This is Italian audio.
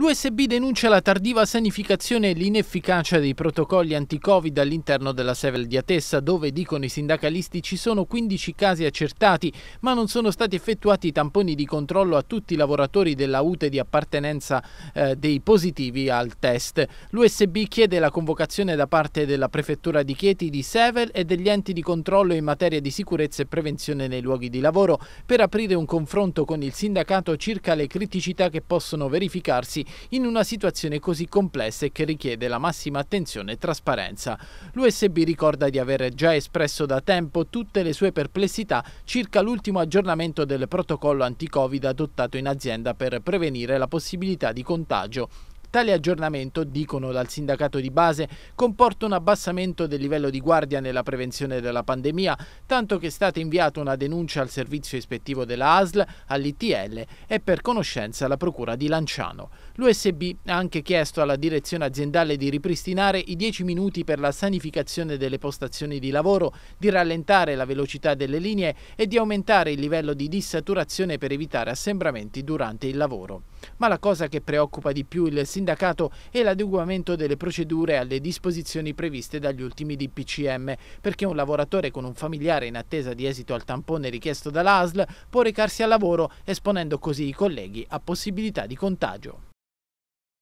L'USB denuncia la tardiva sanificazione e l'inefficacia dei protocolli anti-Covid all'interno della Sevel di Atessa, dove, dicono i sindacalisti, ci sono 15 casi accertati, ma non sono stati effettuati tamponi di controllo a tutti i lavoratori della UTE di appartenenza eh, dei positivi al test. L'USB chiede la convocazione da parte della Prefettura di Chieti di Sevel e degli enti di controllo in materia di sicurezza e prevenzione nei luoghi di lavoro per aprire un confronto con il sindacato circa le criticità che possono verificarsi in una situazione così complessa e che richiede la massima attenzione e trasparenza. L'USB ricorda di aver già espresso da tempo tutte le sue perplessità circa l'ultimo aggiornamento del protocollo anti-Covid adottato in azienda per prevenire la possibilità di contagio Tale aggiornamento, dicono dal sindacato di base, comporta un abbassamento del livello di guardia nella prevenzione della pandemia, tanto che è stata inviata una denuncia al servizio ispettivo della ASL, all'ITL e per conoscenza alla Procura di Lanciano. L'USB ha anche chiesto alla direzione aziendale di ripristinare i 10 minuti per la sanificazione delle postazioni di lavoro, di rallentare la velocità delle linee e di aumentare il livello di dissaturazione per evitare assembramenti durante il lavoro. Ma la cosa che preoccupa di più il sindacato sindacato e l'adeguamento delle procedure alle disposizioni previste dagli ultimi DPCM, perché un lavoratore con un familiare in attesa di esito al tampone richiesto dall'ASL può recarsi al lavoro esponendo così i colleghi a possibilità di contagio.